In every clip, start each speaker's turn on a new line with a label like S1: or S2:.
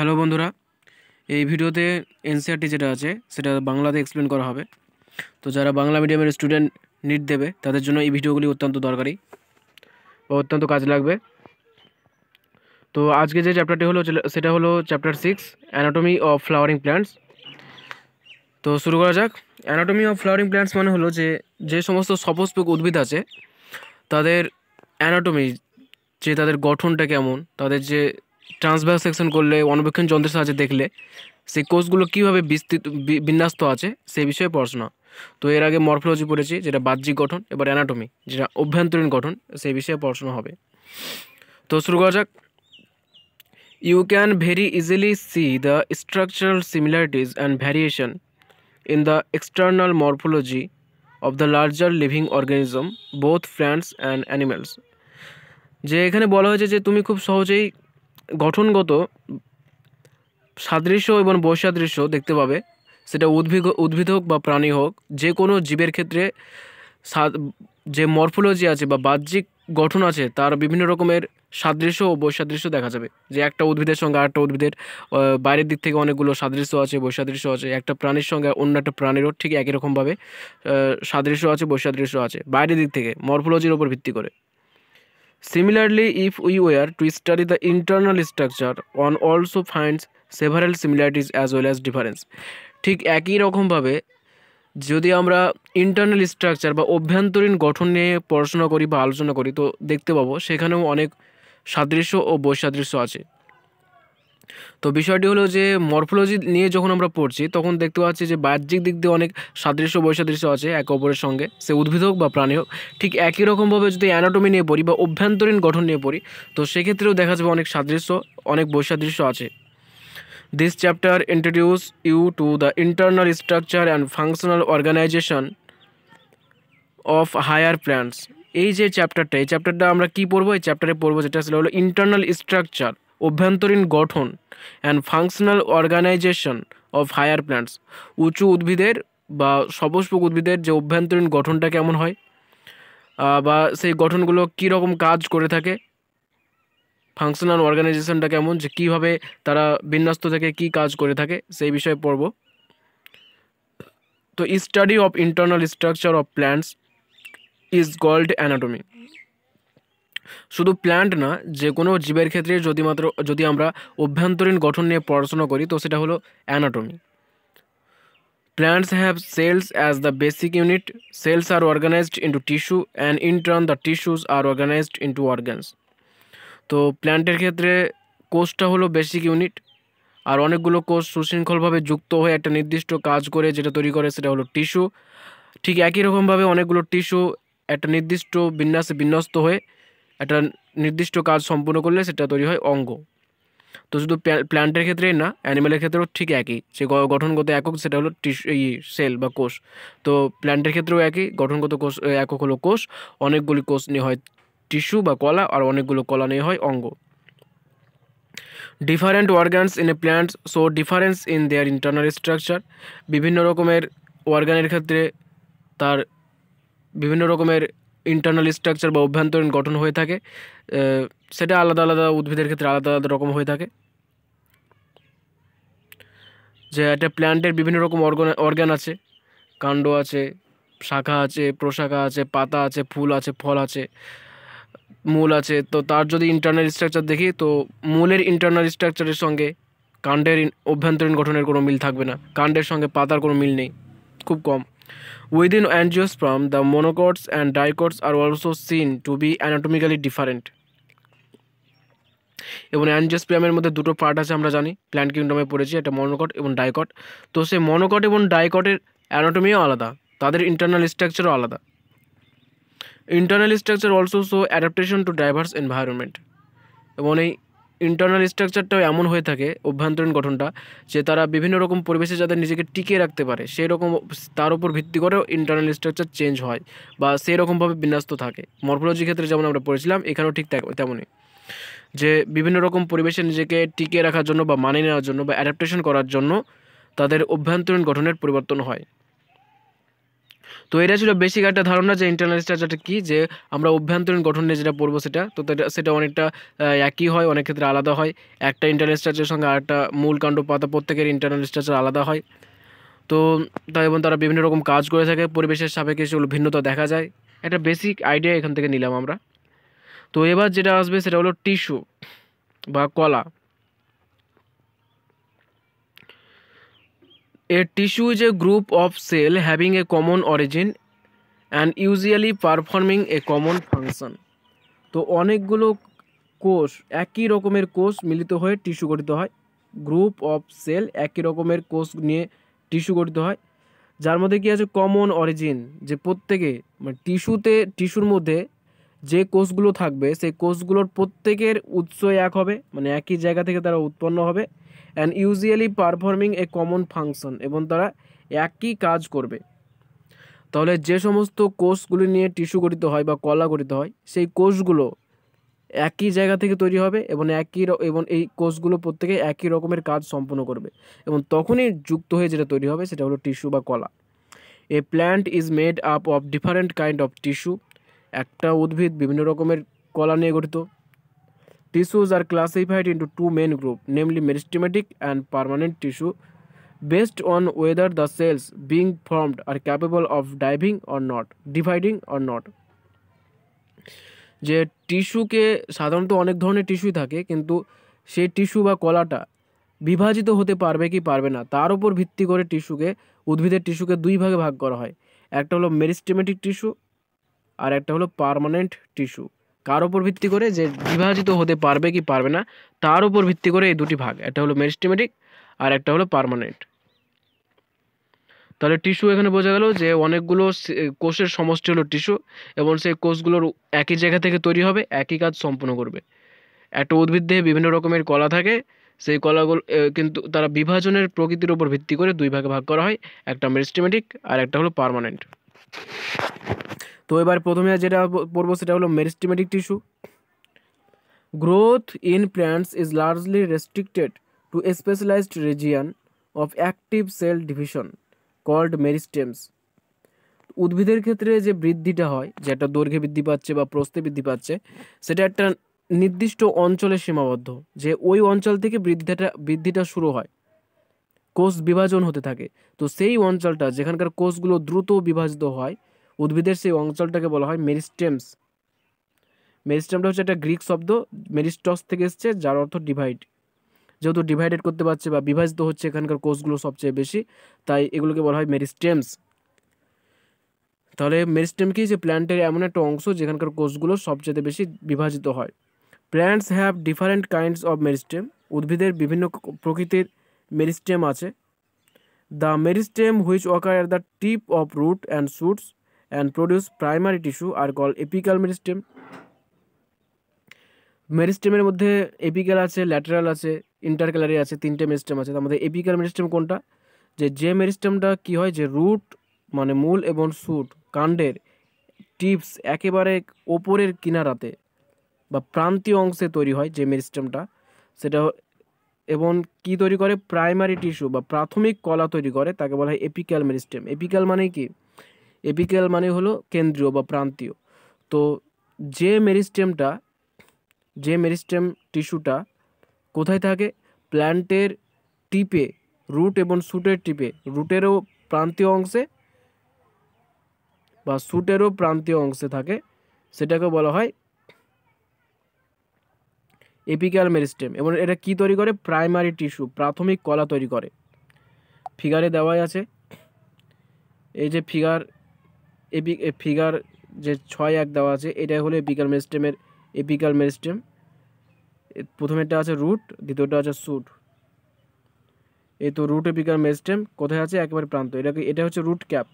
S1: Hello বন্ধুরা এই ভিডিওতে এনসিআরটি যেটা আছে সেটা বাংলাতে এক্সপ্লেন করা হবে তো যারা বাংলা মিডিয়ামের স্টুডেন্ট নিট দেবে তাদের জন্য এই ভিডিওগুলি অত্যন্ত দরকারি বা অত্যন্ত কাজ লাগবে তো আজকে যে চ্যাপ্টারটি হলো সেটা হলো chapter six anatomy of flowering plants তো শুরু করা যাক অ্যানাটমি অফ ফ্লাওয়ারিং প্ল্যান্টস মানে হলো যে যে সমস্ত সপুষ্পক উদ্ভিদ আছে তাদের অ্যানাটমি যে তাদের গঠনটা কেমন তাদের যে ট্রান্সভার সেকশন করলে অনুবেক্ষণ যন্ত্রের সাহায্যে দেখলে সেই কোষগুলো কীভাবে বিস্তৃত বিন্যাস্ত আছে সেই বিষয়ে পড়াশোনা তো এর আগে মরফোলজি পড়েছি যেটা বাহ্যিক গঠন এবার অ্যানাটমি যেটা অভ্যন্তরীণ গঠন সেই বিষয়ে পড়াশোনা হবে তো শুরু করা যাক you can very easily see the structural similarities and variation in the external morphology of the larger living organism both plants and animals যে এখানে বলা হয়েছে যে তুমি খুব সহজেই গঠনগত সাদৃশ্য এবং বৈসাদৃশ্য দেখতে পাবে সেটা উদ্ভিদ উদ্ভিদ হোক বা প্রাণী হোক যে কোনো জীবের ক্ষেত্রে যে মরফোলজি আছে বা বাহ্যিক গঠন আছে তার বিভিন্ন রকমের সাদৃশ্য ও বৈসাদৃশ্য দেখা যাবে যে একটা উদ্ভিদের সঙ্গে আরেকটা উদ্ভিদের বাইরের দিক থেকে অনেকগুলো সাদৃশ্য আছে বৈসাদৃশ্য আছে একটা প্রাণীর সঙ্গে অন্য একটা প্রাণীরও ঠিক একই রকমভাবে সাদৃশ্য আছে বৈসাদৃশ্য আছে বাইরের দিক থেকে মরফোলজির ওপর ভিত্তি করে Similarly, if we were to study the internal structure, one also finds several similarities as well as difference. ঠিক একই রকমভাবে যদি আমরা ইন্টারনাল স্ট্রাকচার বা অভ্যন্তরীণ গঠন নিয়ে পড়াশোনা করি বা আলোচনা করি তো দেখতে পাবো সেখানেও অনেক সাদৃশ্য ও বৈসাদৃশ্য আছে তো বিষয়টি হলো যে মরফোলজি নিয়ে যখন আমরা পড়ছি তখন দেখতে পাচ্ছি যে বাহ্যিক দিক দিয়ে অনেক সাদৃশ্য বৈসাদৃশ্য আছে একে অপরের সঙ্গে সে উদ্ভিদ হোক বা প্রাণী হোক ঠিক একই রকমভাবে যদি অ্যানাটমি নিয়ে পড়ি বা অভ্যন্তরীণ গঠন নিয়ে পড়ি তো সেক্ষেত্রেও দেখা যাবে অনেক সাদৃশ্য অনেক বৈসাদৃশ্য আছে this chapter introduce you to the internal structure and functional organization of higher plants এই যে চ্যাপ্টারটা এই চ্যাপ্টারটা আমরা কী পড়বো এই চ্যাপ্টারে পড়বো যেটা আসলে হলো ইন্টারনাল স্ট্রাকচার অভ্যন্তরীণ গঠন and functional organization of higher plants উঁচু উদ্ভিদের বা সবস্পক উদ্ভিদের যে অভ্যন্তরীণ গঠনটা কেমন হয় বা সেই গঠনগুলো কী রকম কাজ করে থাকে ফাংশনাল অর্গানাইজেশনটা কেমন যে কীভাবে তারা বিন্যস্ত থেকে কি কাজ করে থাকে সেই বিষয়ে পড়ব তো study of internal structure of plants is called anatomy শুধু প্ল্যান্ট না যে কোনো জীবের ক্ষেত্রে যদি মাত্র যদি আমরা অভ্যন্তরীণ গঠন নিয়ে পড়াশোনা করি তো সেটা হলো anatomy plants have cells as the basic unit cells are organized into tissue and in turn the tissues are organized into organs তো প্ল্যান্টের ক্ষেত্রে কোষটা হলো বেসিক ইউনিট আর অনেকগুলো কোষ সুশৃঙ্খলভাবে যুক্ত হয়ে একটা নির্দিষ্ট কাজ করে যেটা তৈরি করে সেটা হলো টিস্যু ঠিক একই রকমভাবে অনেকগুলো টিস্যু একটা নির্দিষ্ট বিন্যাসে বিন্যস্ত হয়ে একটা নির্দিষ্ট কাজ সম্পূর্ণ করলে সেটা তৈরি হয় অঙ্গ তো শুধু প্ল্যান্টের ক্ষেত্রেই না অ্যানিমেলের ক্ষেত্রেও ঠিক একই সে গঠনগত একক সেটা হলো টিস্যু এই সেল বা কোষ তো প্ল্যান্টের ক্ষেত্রেও একই গঠনগত কোষ একক হলো কোষ অনেকগুলি কোষ নিয়ে হয় টিস্যু বা কলা আর অনেকগুলো কলা নিয়ে হয় অঙ্গ different organs in a plants show difference in their internal structure বিভিন্ন রকমের অর্গানের ক্ষেত্রে তার বিভিন্ন রকমের ইন্টারনাল স্ট্রাকচার বা অভ্যন্তরীণ গঠন হয়ে থাকে সেটা আলাদা আলাদা উদ্ভিদের ক্ষেত্রে আলাদা আলাদা রকম হয়ে থাকে যে একটা প্ল্যান্টের বিভিন্ন রকম অর্গান অর্গান আছে কাণ্ড আছে শাখা আছে প্রশাখা আছে পাতা আছে ফুল আছে ফল আছে মূল আছে তো তার যদি ইন্টারনাল স্ট্রাকচার দেখি তো মূলের ইন্টারনাল স্ট্রাকচারের সঙ্গে কাণ্ডের অভ্যন্তরীণ গঠনের কোনো মিল থাকবে না কাণ্ডের সঙ্গে পাতার কোনো মিল নেই খুব কম Within angiosperm, the monocots and dicots are also seen to be anatomically different. এবং অ্যানজিওস্পিয়ামের মধ্যে দুটো পার্ট আছে আমরা জানি প্ল্যান্ট কিংডমে পড়েছি একটা মনোকট এবং ডাইকট তো সেই মনোকট এবং ডাইকটের অ্যানাটমিও আলাদা তাদের ইন্টারনাল স্ট্রাকচারও আলাদা internal structure also show adaptation to diverse environment এবং এই ইন্টারনাল স্ট্রাকচারটাও এমন হয়ে থাকে অভ্যন্তরীণ গঠনটা যে তারা বিভিন্ন রকম পরিবেশে যাদের নিজেকে টিকিয়ে রাখতে পারে সেই রকম তার উপর ভিত্তি করেও ইন্টারনাল স্ট্রাকচার চেঞ্জ হয় বা সেই রকমভাবে বিন্যস্ত থাকে মরফোলজির ক্ষেত্রে যেমন আমরা পড়েছিলাম এখানেও ঠিক তেমনই যে বিভিন্ন রকম পরিবেশে নিজেকে টিকিয়ে রাখার জন্য বা মানিয়ে নেওয়ার জন্য বা অ্যাডাপ্টেশন করার জন্য তাদের অভ্যন্তরীণ গঠনের পরিবর্তন হয় তো এটা ছিল বেসিক একটা ধারণা যে ইন্টারনাল স্ট্রাকচারটা কী যে আমরা অভ্যন্তরীণ গঠন নিয়ে যেটা পড়বো সেটা তো সেটা অনেকটা একই হয় অনেক ক্ষেত্রে আলাদা হয় একটা ইন্টারনাল স্ট্রাকচারের সঙ্গে আরেকটা মূল কাণ্ড পাতা প্রত্যেকের ইন্টারনাল স্ট্রাকচার আলাদা হয় তো তাই এবং তারা বিভিন্ন রকম কাজ করে থাকে পরিবেশের সাপেক্ষে সেগুলো ভিন্নতা দেখা যায় একটা বেসিক আইডিয়া এখান থেকে নিলাম আমরা তো এবার যেটা আসবে সেটা হলো টিস্যু বা কলা a tissue is a group of cell having a common origin and usually performing a common function তো অনেকগুলো কোষ একই রকমের কোষ মিলিত হয়ে টিস্যু গঠিত হয় গ্রুপ অফ সেল একই রকমের কোষ নিয়ে টিস্যু গঠিত হয় যার মধ্যে কি আছে কমন অরিজিন যে প্রত্যেকে মানে টিস্যুতে টিস্যুর মধ্যে যে কোষগুলো থাকবে সেই কোষগুলোর প্রত্যেকের উৎস এক হবে মানে একই জায়গা থেকে তারা উৎপন্ন হবে and usually performing a common function এবং তারা একই কাজ করবে তাহলে যে সমস্ত কোষগুলি নিয়ে টিস্যু গঠিত হয় বা কলা গঠিত হয় সেই কোষগুলো একই জায়গা থেকে তৈরি হবে এবং একই এবং এই কোষগুলো প্রত্যেকে একই রকমের কাজ সম্পন্ন করবে এবং তখনই যুক্ত হয়ে যেটা তৈরি হবে সেটা হলো টিস্যু বা কলা a plant is made up of different kind of tissue একটা উদ্ভিদ বিভিন্ন রকমের কলা নিয়ে গঠিত Tissues are classified into two main groups, namely meristematic and permanent tissue, based on whether the cells being formed are capable of diving or not, dividing or not. যে টিস্যুকে সাধারণত অনেক ধরনের টিস্যুই থাকে কিন্তু সেই টিস্যু বা কলাটা বিভাজিত হতে পারবে কি পারবে না তার উপর ভিত্তি করে টিস্যুকে উদ্ভিদের টিস্যুকে দুই ভাগে ভাগ করা হয় একটা হলো মেরিস্টেমেটিক টিস্যু আর একটা হলো পারমানেন্ট টিস্যু কার ওপর ভিত্তি করে যে বিভাজিত হতে পারবে কি পারবে না তার উপর ভিত্তি করে এই দুটি ভাগ একটা হলো মেরিস্টেমেটিক আর একটা হলো পারমানেন্ট তাহলে টিস্যু এখানে বোঝা গেল যে অনেকগুলো কোষের সমষ্টি হলো টিস্যু এবং সেই কোষগুলোর একই জায়গা থেকে তৈরি হবে একই কাজ সম্পন্ন করবে একটা উদ্ভিদ দেহে বিভিন্ন রকমের কলা থাকে সেই কলাগুলো কিন্তু তারা বিভাজনের প্রকৃতির উপর ভিত্তি করে দুই ভাগে ভাগ করা হয় একটা মেরিস্টেমেটিক আর একটা হলো পারমানেন্ট তো এবার প্রথমে যেটা পড়বো সেটা হলো meristematic tissue growth in plants is largely restricted to a specialized region of active cell division called meristems উদ্ভিদের ক্ষেত্রে যে বৃদ্ধিটা হয় যেটা দৈর্ঘ্যে বৃদ্ধি পাচ্ছে বা প্রস্তে বৃদ্ধি পাচ্ছে সেটা একটা নির্দিষ্ট অঞ্চলে সীমাবদ্ধ যে ওই অঞ্চল থেকে বৃদ্ধিটা বৃদ্ধিটা শুরু হয় কোষ বিভাজন হতে থাকে তো সেই অঞ্চলটা যেখানকার কোষগুলো দ্রুত বিভাজিত হয় উদ্ভিদের সেই অঞ্চলটাকে বলা হয় মেরিস্টেমস মেরিস্টেমটা হচ্ছে একটা গ্রিক শব্দ মেরিস্টস থেকে এসছে যার অর্থ ডিভাইড যেহেতু ডিভাইডেড করতে পারছে বা বিভাজিত হচ্ছে এখানকার কোষগুলো সবচেয়ে বেশি তাই এগুলোকে বলা হয় মেরিস্টেমস তাহলে মেরিস্টেম কি যে প্ল্যান্টের এমন একটা অংশ যেখানকার কোষগুলো সবচেয়ে বেশি বিভাজিত হয় plants have different kinds of meristem উদ্ভিদের বিভিন্ন প্রকৃতির মেরিস্টেম আছে the meristem which occur at the tip of root and shoots and produce primary tissue are called apical meristem মেরিস্টেমের মধ্যে এপিক্যাল আছে ল্যাটারাল আছে ইন্টারক্যালারি আছে তিনটে মেরিস্টেম আছে তার মধ্যে এপিক্যাল মেরিস্টেম কোনটা যে যে মেরিস্টেমটা কি হয় যে রুট মানে মূল এবং সুট কাণ্ডের টিপস একেবারে ওপরের কিনারাতে বা প্রান্তীয় অংশে তৈরি হয় যে মেরিস্টেমটা সেটা এবং কি তৈরি করে প্রাইমারি টিস্যু বা প্রাথমিক কলা তৈরি করে তাকে বলা হয় এপিক্যাল মেরিস্টেম এপিক্যাল মানে কি এপিক্যাল মানে হলো কেন্দ্রীয় বা প্রান্তীয় তো যে মেরিস্টেমটা যে মেরিস্টেম টিস্যুটা কোথায় থাকে প্ল্যান্টের টিপে রুট এবং সুটের টিপে রুটেরও প্রান্তীয় অংশে বা সুটেরও প্রান্তীয় অংশে থাকে সেটাকে বলা হয় এপিক্যাল মেরিস্টেম এবং এটা কি তৈরি করে প্রাইমারি টিস্যু প্রাথমিক কলা তৈরি করে ফিগারে দেওয়াই আছে এই যে ফিগার এপিক ফিগার যে ছয় এক দেওয়া আছে এটাই হলো এপিকাল মেরিস্টেমের এপিক্যাল মেরিস্টেম প্রথমেরটা আছে রুট দ্বিতীয়টা আছে সুট এই তো রুট এপিক্যাল মেরিস্টেম কোথায় আছে একেবারে প্রান্ত এটাকে এটা হচ্ছে রুট ক্যাপ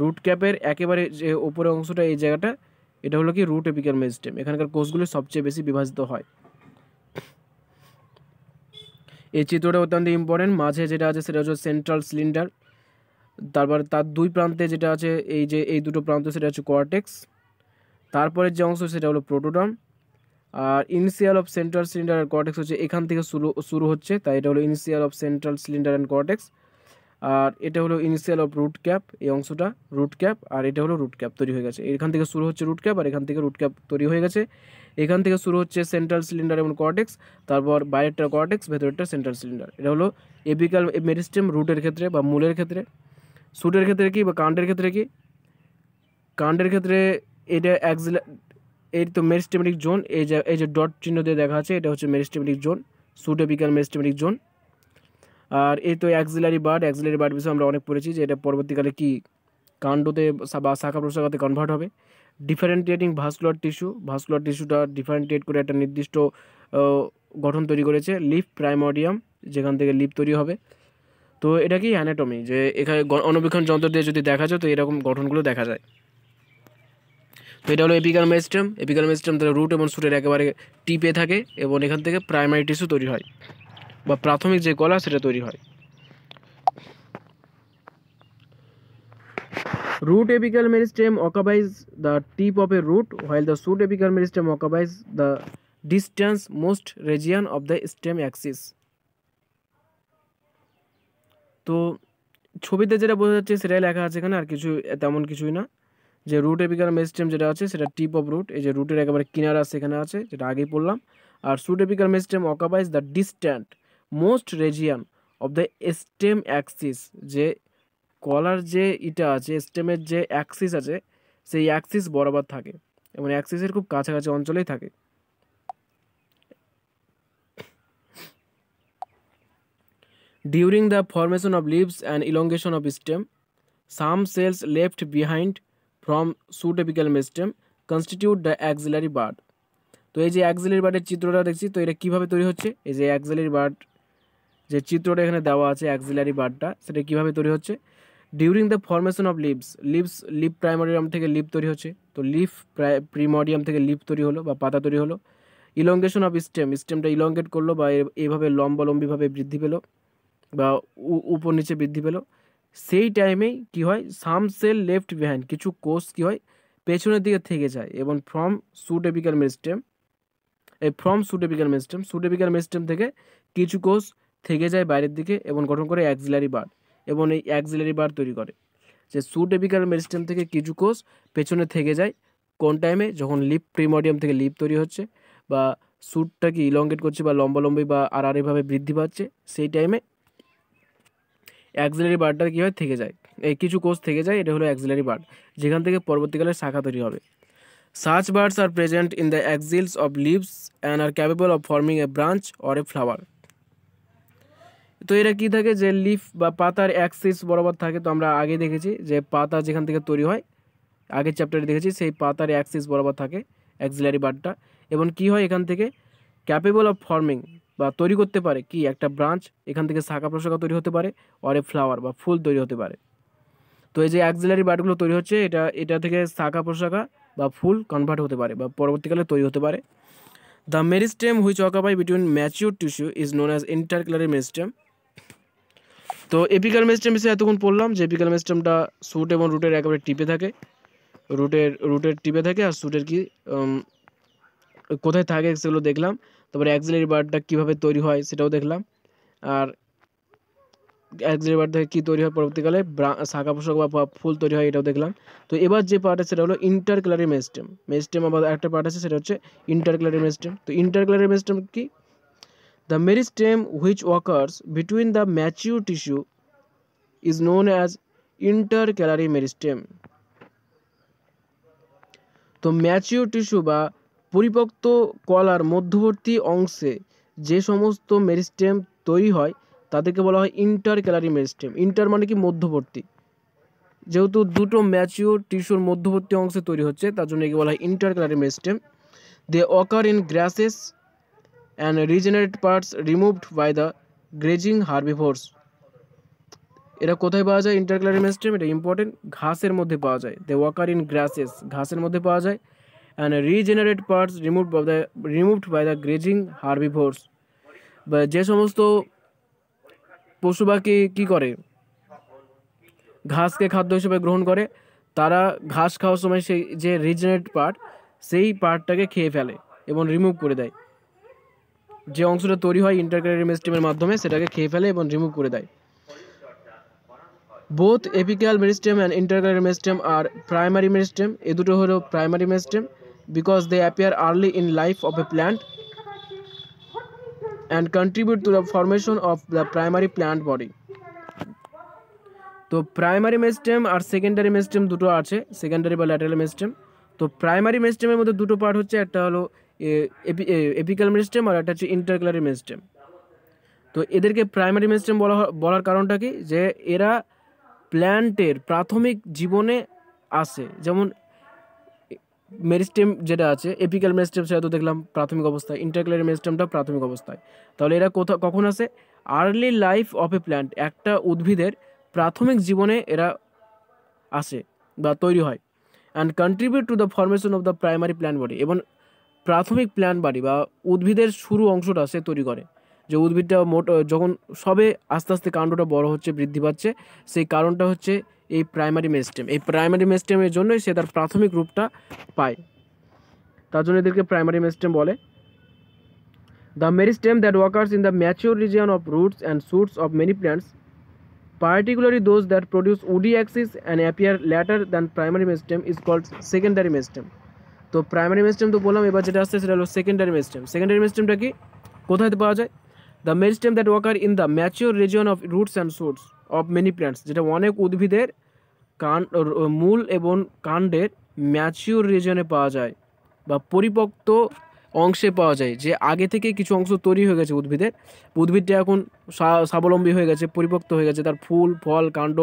S1: রুট ক্যাপের একেবারে যে ওপরের অংশটা এই জায়গাটা এটা হলো কি রুট এপিক্যাল মেরিস্টেম এখানকার কোষগুলি সবচেয়ে বেশি বিভাজিত হয় এই চিত্রটা অত্যন্ত ইম্পর্টেন্ট মাঝে যেটা আছে সেটা হচ্ছে সেন্ট্রাল সিলিন্ডার তারপর তার দুই প্রান্তে যেটা আছে এই যে এই দুটো প্রান্ত সেটা হচ্ছে কোয়াটেক্স তারপরের যে অংশ সেটা হলো প্রোটোডাম আর initial of central cylinder and cortex হচ্ছে এখান থেকে শুরু শুরু হচ্ছে তাই এটা হলো initial of central cylinder and cortex আর এটা হলো ইনিশিয়াল অফ রুট ক্যাপ এই অংশটা রুট ক্যাপ আর এটা হলো রুট ক্যাপ তৈরি হয়ে গেছে এখান থেকে শুরু হচ্ছে রুট ক্যাপ আর এখান থেকে রুট ক্যাপ তৈরি হয়ে গেছে এখান থেকে শুরু হচ্ছে সেন্ট্রাল সিলিন্ডার এবং কর্টেক্স তারপর বাইরেরটা কর্টেক্স ভেতরেরটা সেন্ট্রাল সিলিন্ডার এটা হলো এপিক্যাল মেরিস্টেম রুটের ক্ষেত্রে বা মূলের ক্ষেত্রে সুটের ক্ষেত্রে কি বা কাণ্ডের ক্ষেত্রে কি কাণ্ডের ক্ষেত্রে এটা অ্যাক্সিলা এই তো মেরিস্টেমেটিক জোন এই যে এই যে ডট চিহ্ন দিয়ে দেখা আছে এটা হচ্ছে meristematic zone shoot apical meristematic zone আর এই তো অ্যাক্সিলারি বার্ড অ্যাক্সিলারি বার্ড বিষয়ে আমরা অনেক পড়েছি যে এটা পরবর্তীকালে কি কাণ্ডতে বা শাখা প্রশাখাতে কনভার্ট হবে ডিফারেন্টিয়েটিং ভাস্কুলার টিস্যু ভাস্কুলার টিস্যুটা ডিফারেন্টিয়েট করে একটা নির্দিষ্ট গঠন তৈরি করেছে লিফ প্রাইমোডিয়াম যেখান থেকে লিপ তৈরি হবে তো এটা কি অ্যানাটমি যে এখানে অনবীক্ষণ যন্ত্র দিয়ে যদি দেখা যায় তো এরকম গঠনগুলো দেখা যায় তো এটা হলো এপিকাল মেস্টেম এপিকাল মেস্টেম তাহলে রুট এবং সুটের একেবারে টিপে থাকে এবং এখান থেকে প্রাইমারি টিস্যু তৈরি হয় বা প্রাথমিক যে গলা সেটা তৈরি হয় root apical meristem occupies the tip of a root while the shoot apical meristem occupies the distance most region of the stem axis তো ছবিতে যেটা বোঝা যাচ্ছে সেটাই লেখা আছে এখানে আর কিছু তেমন কিছুই না যে রুট এপিকার মেসটেম যেটা আছে সেটা টিপ অফ রুট এই যে রুটের একেবারে কিনারা সেখানে আছে যেটা আগেই পড়লাম আর shoot apical meristem occupies the distant most region of the stem axis যে কলার যে ইটা আছে স্টেমের যে অ্যাক্সিস আছে সেই অ্যাক্সিস বরাবর থাকে এবং অ্যাক্সিসের খুব কাছাকাছি অঞ্চলেই থাকে During the formation of leaves and elongation of stem, some cells left behind from pseudopical stem constitute the axillary bud. তো এই যে অ্যাক্সেলের বার্ডের চিত্রটা দেখছি তো এটা কীভাবে তৈরি হচ্ছে এই যে অ্যাক্সেলের বার্ড যে চিত্রটা এখানে দেওয়া আছে অ্যাক্সিলারি বার্ডটা সেটা কীভাবে তৈরি হচ্ছে during the formation of leaves leaves leaf primordium থেকে লিভ তৈরি হচ্ছে তো লিভ প্রিমোরিয়াম থেকে লিভ তৈরি হলো বা পাতা তৈরি হলো ইলঙ্গেশন অফ স্টেম স্টেমটা ইলঙ্গেট করলো বা এভাবে লম্বালম্বিভাবে বৃদ্ধি পেলো বা উপর নিচে বৃদ্ধি পেল সেই টাইমেই কি হয় সাম সেল লেফট বিহাইন্ড কিছু কোষ কি হয় পেছনের দিকে থেকে যায় এবং ফ্রম সুটেপিক্যাল মেস্টেম এই ফ্রম সুটেপিক্যাল মেস্টেম সুটেপিক্যাল মেস্টেম থেকে কিছু কোষ থেকে যায় বাইরের দিকে এবং গঠন করে অ্যাক্সিলারি বার এবং এই অ্যাক্সিলারি বার তৈরি করে যে সুটেপিক্যাল মেস্টেম থেকে কিছু কোষ পেছনে থেকে যায় কোন টাইমে যখন লিপ প্রিমোডিয়াম থেকে লিপ তৈরি হচ্ছে বা কি ইলঙ্গেট করছে বা লম্বা লম্বি বা আর এভাবে বৃদ্ধি পাচ্ছে সেই টাইমে অ্যাক্সিলারি বারটা কী হয় থেকে যায় এই কিছু কোষ থেকে যায় এটা হলো অ্যাক্সিলারি বার যেখান থেকে পরবর্তীকালে শাখা তৈরি হবে সার্চ buds are present in the axils of leaves and are capable of forming a branch or a flower তো এরা কী থাকে যে লিফ বা পাতার অ্যাক্সিস বরাবর থাকে তো আমরা আগে দেখেছি যে পাতা যেখান থেকে তৈরি হয় আগের চ্যাপ্টারে দেখেছি সেই পাতার অ্যাক্সিস বরাবর থাকে অ্যাক্সিলারি বার্ডটা এবং কী হয় এখান থেকে ক্যাপেবল অফ ফর্মিং বা তৈরি করতে পারে কি একটা ব্রাঞ্চ এখান থেকে শাখা প্রশাখা তৈরি হতে পারে অরে ফ্লাওয়ার বা ফুল তৈরি হতে পারে তো এই যে অ্যাক্সিলারি বার্ডগুলো তৈরি হচ্ছে এটা এটা থেকে শাখা প্রশাখা বা ফুল কনভার্ট হতে পারে বা পরবর্তীকালে তৈরি হতে পারে the meristem which occupy between mature tissue is known as intercalary meristem তো এপিক্যাল মেস্টেম বিষয়ে এতক্ষণ পড়লাম যে এপিক্যাল মেস্টেমটা স্যুট এবং রুটের একেবারে টিপে থাকে রুটের রুটের টিপে থাকে আর স্যুটের কি কোথায় থাকে সেগুলো দেখলাম তবে এক্সিলারি বার্ডটা কিভাবে তৈরি হয় সেটাও দেখলাম আর এক্সিলারি বার্ড থেকে কি তৈরি হওয়ার পরিপ্রেক্ষিতে গা শাকাবুষক বা ফুল তৈরি হয় এটাও দেখলাম তো এবার যে পার্ট আছে সেটা হলো ইন্টারক্লারি মেস্টিম মেস্টিম অপর একটা পার্ট আছে সেটা হচ্ছে ইন্টারক্লারি মেস্টিম তো ইন্টারক্লারি মেস্টিম কি the ริ meristem which occurs between the mature tissue is known as intercalary ริ meristem তো ম্যাচিউ টিস্যু বা পরিপক্ত কলার মধ্যবর্তী অংশে যে সমস্ত মেরিস্টেম তৈরি হয় তাদেরকে বলা হয় ইন্টার ক্যালারি মেরিস্টেম ইন্টার মানে কি মধ্যবর্তী যেহেতু দুটো ম্যাচিওর টিস্যুর মধ্যবর্তী অংশে তৈরি হচ্ছে তার জন্য একে বলা হয় intercalary meristem they occur in grasses and regenerate parts removed by the grazing herbivores এরা কোথায় পাওয়া যায় ইন্টারক্লারি মেস্টেম এটা ইম্পর্টেন্ট ঘাসের মধ্যে পাওয়া যায় দে ওয়াকার ইন গ্রাসেস ঘাসের মধ্যে পাওয়া যায় and regenerate parts removed by the removed by the grazing herbivores বা যে সমস্ত পশু পাখি কী করে ঘাসকে খাদ্য হিসেবে গ্রহণ করে তারা ঘাস খাওয়ার সময় সেই যে রিজেনারেট পার্ট সেই পার্টটাকে খেয়ে ফেলে এবং রিমুভ করে দেয় যে অংশটা তৈরি হয় ইন্টারক্যালারি মেস্টিমের মাধ্যমে সেটাকে খেয়ে ফেলে এবং রিমুভ করে দেয় both apical meristem and intercalary meristem are primary meristem এ দুটো হলো primary meristem because they appear early in life of a plant and contribute to the formation of the primary plant body তো primary meristem আর secondary meristem দুটো আছে secondary বা lateral মেস্টেম তো primary মেস্টেমের মধ্যে দুটো পার্ট হচ্ছে একটা হলো এপিক্যাল মেস্টেম আর একটা হচ্ছে ইন্টারক্লারি মেস্টেম তো এদেরকে প্রাইমারি মেস্টেম বলা বলার কারণটা কি যে এরা প্ল্যান্টের প্রাথমিক জীবনে আসে যেমন মেরিস্টেম যেটা আছে এপিক্যাল মেরিস্টেম সেটা তো দেখলাম প্রাথমিক অবস্থায় ইন্টারক্যালের মেরিস্টেমটা প্রাথমিক অবস্থায় তাহলে এরা কোথা কখন আসে early life of a plant একটা উদ্ভিদের প্রাথমিক জীবনে এরা আসে বা তৈরি হয় and contribute to the formation of the primary plant body এবং প্রাথমিক প্ল্যান্ট বাড়ি বা উদ্ভিদের শুরু অংশটা সে তৈরি করে যে উদ্ভিদটা মোট যখন সবে আস্তে আস্তে কাণ্ডটা বড় হচ্ছে বৃদ্ধি পাচ্ছে সেই কারণটা হচ্ছে এ প্রাইমারি মেস্টিম এ প্রাইমারি মেস্টিমের জন্যই সেদার প্রাথমিক রূপটা পায় তার জন্য এদেরকে প্রাইমারি মেস্টিম বলে the meristem that works in the mature region of roots and shoots of many plants particularly those that produce woody axis and appear later than primary meristem is called secondary meristem তো primary মেস্টিম তো বললাম এবারে যেটা আসে সেটা হলো secondary মেস্টিম secondary মেস্টিমটা কি কোথায়তে পাওয়া যায় the meristem that works in the mature region of roots and shoots of many plants যেটা অনেক উদ্ভিদের কান মূল এবং কাণ্ডের ম্যাচিওর রিজনে পাওয়া যায় বা পরিপক্ত অংশে পাওয়া যায় যে আগে থেকে কিছু অংশ তৈরি হয়ে গেছে উদ্ভিদের উদ্ভিদটা এখন স্বাবলম্বী হয়ে গেছে পরিপক্ত হয়ে গেছে তার ফুল ফল কাণ্ড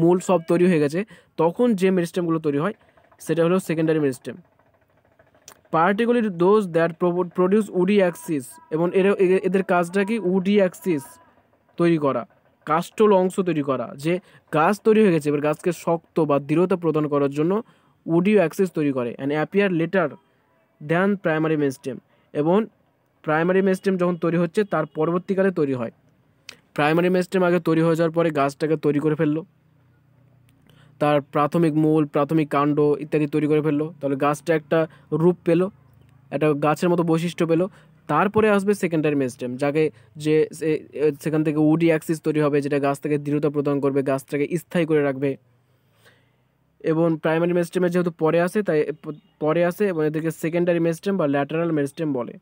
S1: মূল সব তৈরি হয়ে গেছে তখন যে মেরিস্টেমগুলো তৈরি হয় সেটা হলো secondary meristem particular those that produce woody axis এবং এর এদের কাজটা কি উডি অ্যাক্সিস তৈরি করা কাস্টল অংশ তৈরি করা যে গাছ তৈরি হয়ে গেছে এবার গাছকে শক্ত বা দৃঢ়তা প্রদান করার জন্য অডিও অ্যাক্সেস তৈরি করে and appear later than primary meristem এবং প্রাইমারি মেস্টেম যখন তৈরি হচ্ছে তার পরবর্তীকালে তৈরি হয় প্রাইমারি মেস্টেম আগে তৈরি হয়ে যাওয়ার পরে গাছটাকে তৈরি করে ফেললো তার প্রাথমিক মূল প্রাথমিক কাণ্ড ইত্যাদি তৈরি করে ফেললো তাহলে গাছটা একটা রূপ পেলো একটা গাছের মতো বৈশিষ্ট্য পেলো তারপরে আসবে সেকেন্ডারি মেস্টিম আগে যে সেকেন্ড থেকে উডি অ্যাক্সিস তৈরি হবে যেটা গাছটাকে দৃঢ়তা প্রদান করবে গাছটাকে স্থায়ী করে রাখবে এবং প্রাইমারি মেস্টিম এর যে তো পরে আসে তাই পরে আসে এবং এটাকে সেকেন্ডারি মেস্টিম বা ল্যাটারাল মেস্টিম বলে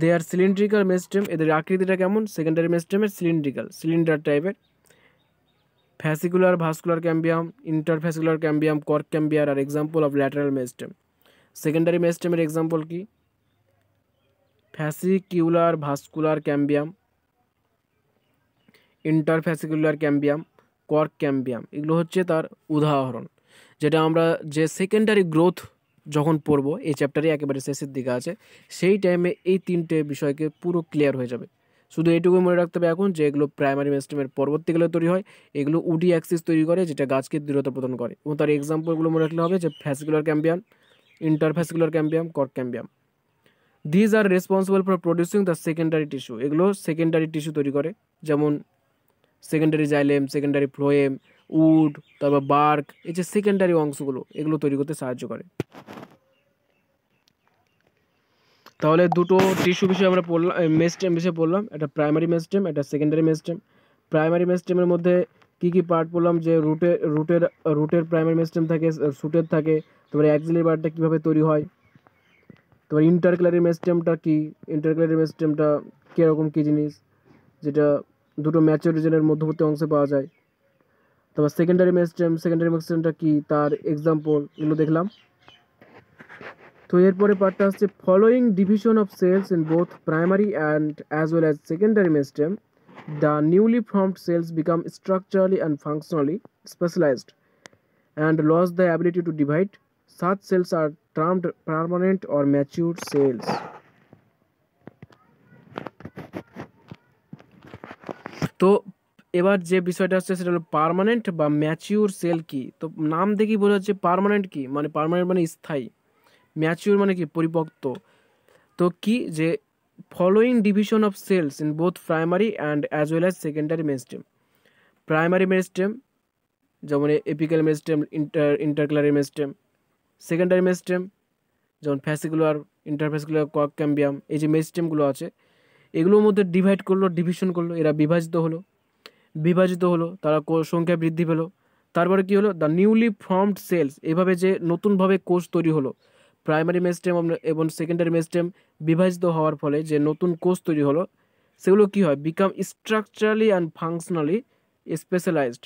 S1: দে আর সিলিন্ড্রিকাল মেস্টিম এদের আকৃতিটা কেমন সেকেন্ডারি মেস্টিমের সিলিন্ড্রিকাল সিলিন্ডার টাইপের fascicular vascular cambium interfascicular cambium cork cambium are example of lateral meristem secondary মেস্টিমের एग्जांपल কি fascicular vascular ক্যাম্বিয়াম interfascicular cambium cork ক্যাম্বিয়াম এগুলো হচ্ছে তার উদাহরণ যেটা আমরা যে সেকেন্ডারি গ্রোথ যখন পড়ব এই চ্যাপ্টারে একেবারে শেষের দিকে আছে সেই টাইমে এই তিনটে বিষয়কে পুরো ক্লিয়ার হয়ে যাবে শুধু এইটুকু মনে রাখতে হবে এখন যে এগুলো প্রাইমারি মেস্টিমের পরবর্তীকালে তৈরি হয় এগুলো উডি অ্যাক্সিস তৈরি করে যেটা গাছকে দৃঢ়তা প্রদান করে এবং তার এক্সাম্পলগুলো মনে রাখলে হবে যে fascicular cambium interfascicular cambium cork cambium these are responsible for producing the secondary tissue এগুলো সেকেন্ডারি টিস্যু তৈরি করে যেমন secondary xylem secondary phloem wood তারপর বার্ক এই যে সেকেন্ডারি অংশগুলো এগুলো তৈরি করতে সাহায্য করে তাহলে দুটো টিস্যু বিষয়ে আমরা পড়লাম মেস্টেম বিষয়ে পড়লাম একটা প্রাইমারি মেস্টেম একটা সেকেন্ডারি মেস্টেম প্রাইমারি মেস্টেমের মধ্যে কি কি পার্ট পড়লাম যে রুটের রুটের রুটের প্রাইমারি মেস্টেম থাকে সুটের থাকে তারপরে অ্যাক্সিলারি বারটা কীভাবে তৈরি হয় তারপর ইন্টারক্লারি মেস্টেমটা কী ইন্টারক্লারি ম্যাচটেমটা কীরকম কী জিনিস যেটা দুটো ম্যাচের রিজনের মধ্যবর্তী অংশে পাওয়া যায় তোমার সেকেন্ডারি মেস্টেম সেকেন্ডারি ম্যাচটেমটা কী তার এক্সাম্পল এগুলো দেখলাম তো এরপরে পার্টটা আসছে following division of cells in both primary and as well as secondary meristem the newly formed cells become structurally and functionally specialised and lose the ability to divide such cells are termed permanent or mature cells. তো এবার যে বিষয়টা আসছে সেটা হলো permanent বা mature sell কি তো নাম দেখেই বোঝা যাচ্ছে পারমানেন্ট কি মানে পারমানেন্ট মানে স্থায়ী ম্যাচিউর মানে কি পরিপক্ত তো কি যে following division of cells in both primary and as well as secondary meristem primary meristem যেমন apical meristem inter intercalary meristem secondary meristem যেমন ফ্যাসিকুলার ইন্টারফ্যাসিকুলার কক ক্যাম্বিয়াম এই যে মেস্টেমগুলো আছে এগুলোর মধ্যে ডিভাইড করলো ডিভিশন করলো এরা বিভাজিত হলো বিভাজিত হলো তারা সংখ্যা বৃদ্ধি পেলো তারপরে কি হলো দ্য নিউলি ফর্মড সেলস এভাবে যে নতুনভাবে কোষ তৈরি হলো প্রাইমারি মেস্টেম এবং সেকেন্ডারি মেস্টেম বিভাজিত হওয়ার ফলে যে নতুন কোষ তৈরি হলো সেগুলো কি হয় become structurally and functionally specialised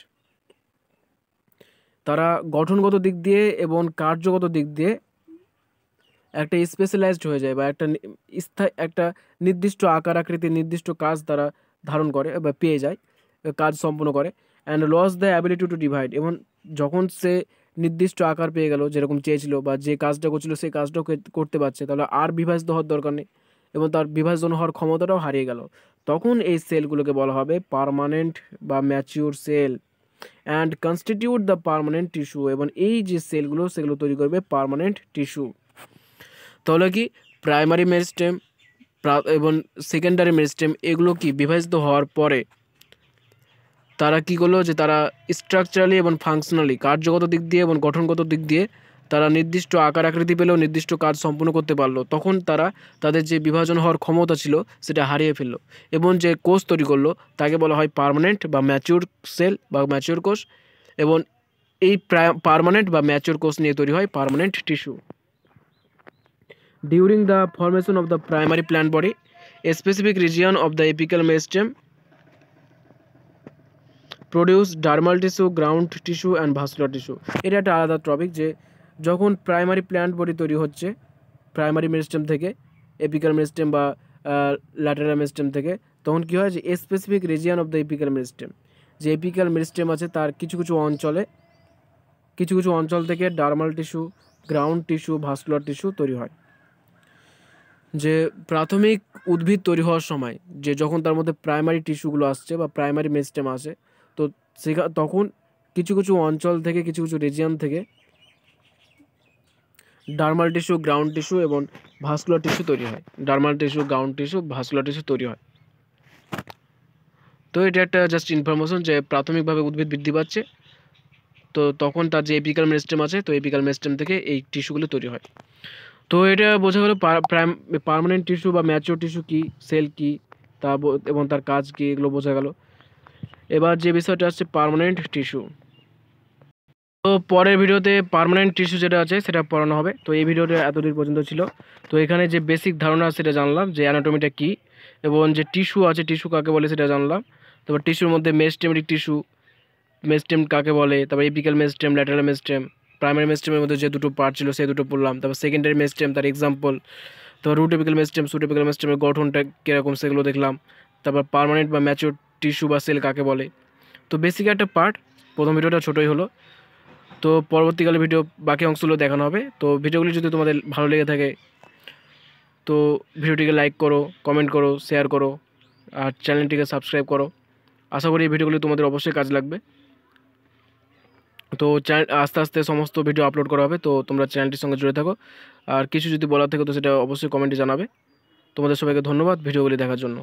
S1: তারা গঠনগত দিক দিয়ে এবং কার্যগত দিক দিয়ে একটা স্পেশালাইজড হয়ে যায় বা একটা স্থায়ী একটা নির্দিষ্ট আকার আকৃতির নির্দিষ্ট কাজ তারা ধারণ করে বা পেয়ে যায় কাজ সম্পন্ন করে and lose the ability to divide এবং যখন সে নির্দিষ্ট আকার পেয়ে গেল যেরকম চেয়েছিল বা যে কাজটা করছিল সেই কাজটাও করতে পারছে তাহলে আর বিভাজিত হওয়ার দরকার নেই এবং তার বিভাজন হওয়ার ক্ষমতাটাও হারিয়ে গেল তখন এই সেলগুলোকে বলা হবে পারমানেন্ট বা mature cell and constitute the permanent tissue এবং এই যে সেলগুলো সেগুলো তৈরি করবে পারমানেন্ট টিস্যু তাহলে কি প্রাইমারি মেরিস্টেম এবং সেকেন্ডারি মেরিস্টেম এগুলো কি বিভাজিত হওয়ার পরে তারা কি করলো যে তারা স্ট্রাকচারালি এবং ফাংশনালি কার্যগত দিক দিয়ে এবং গঠনগত দিক দিয়ে তারা নির্দিষ্ট আকার আকৃতি পেলেও নির্দিষ্ট কাজ সম্পূর্ণ করতে পারলো তখন তারা তাদের যে বিভাজন হওয়ার ক্ষমতা ছিল সেটা হারিয়ে ফেললো এবং যে কোষ তৈরি করলো তাকে বলা হয় পারমানেন্ট বা ম্যাচিওর সেল বা ম্যাচিওর কোষ এবং এই পারমানেন্ট বা ম্যাচিওর কোষ নিয়ে তৈরি হয় permanent tissue during the formation of the primary plant body a specific region of the apical meristem produce dermal tissue ground tissue and vascular tissue এটা একটা আলাদা টপিক যে যখন প্রাইমারি প্ল্যান্ট বডি তৈরি হচ্ছে প্রাইমারি মেরিস্টেম থেকে apical meristem বা lateral meristem থেকে তখন কী হয় যে specific region of the apical meristem যে এপিক্যাল মেরিস্টেম আছে তার কিছু কিছু অঞ্চলে কিছু কিছু অঞ্চল থেকে dermal tissue ground tissue vascular tissue তৈরি হয় যে প্রাথমিক উদ্ভিদ তৈরি হওয়ার সময় যে যখন তার মধ্যে প্রাইমারি টিস্যুগুলো আসছে বা প্রাইমারি মেরিস্টেম আসে তো সেখা তখন কিছু কিছু অঞ্চল থেকে কিছু কিছু রিজিয়ান থেকে ডার্মাল টিস্যু গ্রাউন্ড টিস্যু এবং ভাস্কুলার টিস্যু তৈরি হয় dermal tissue ground tissue vascular tissue তৈরি হয় তো এটা একটা জাস্ট ইনফরমেশন যে প্রাথমিকভাবে উদ্ভিদ বৃদ্ধি পাচ্ছে তো তখন তার যে এপিক্যাল মেস্টেম আছে তো এপিক্যাল মেস্টেম থেকে এই টিস্যুগুলো তৈরি হয় তো এটা বোঝা গেলো পার্মানেন্ট টিস্যু বা ম্যাচিওর টিস্যু কী সেল কী তা এবং তার কাজ কী এগুলো বোঝা গেল এবার যে বিষয়টা হচ্ছে পার্মানেন্ট টিস্যু তো পরের ভিডিওতে পারমানেন্ট টিস্যু যেটা আছে সেটা পড়ানো হবে তো এই ভিডিওটা এতদিন পর্যন্ত ছিল তো এখানে যে বেসিক ধারণা সেটা জানলাম যে অ্যানাটমিটা কী এবং যে টিস্যু আছে টিস্যু কাকে বলে সেটা জানলাম তারপর টিস্যুর মধ্যে মেস্টেমেটিক টিস্যু মেস্টেম কাকে বলে তারপর apical meristem lateral meristem primary মেস্টেমের মধ্যে যে দুটো পার্ট ছিল সেই দুটো পড়লাম তারপর সেকেন্ডারি মেস্টেম তার এক্সাম্পল তারপর root apical meristem shoot apical মেস্টেমের গঠনটা কীরকম সেগুলো দেখলাম তারপর পারমানেন্ট বা ম্যাচিওর টিস্যু বা সেল কাকে বলে তো বেসিক একটা পার্ট প্রথম ভিডিওটা ছোটোই হলো তো পরবর্তীকালে ভিডিও বাকি অংশগুলো দেখানো হবে তো ভিডিওগুলি যদি তোমাদের ভালো লেগে থাকে তো ভিডিওটিকে লাইক করো কমেন্ট করো শেয়ার করো আর চ্যানেলটিকে সাবস্ক্রাইব করো আশা করি এই ভিডিওগুলি তোমাদের অবশ্যই কাজ লাগবে তো চ্যানেল আস্তে আস্তে সমস্ত ভিডিও আপলোড করা হবে তো তোমরা চ্যানেলটির সঙ্গে জুড়ে থাকো আর কিছু যদি বলার থাকে তো সেটা অবশ্যই কমেন্টে জানাবে তোমাদের সবাইকে ধন্যবাদ ভিডিওগুলি দেখার জন্য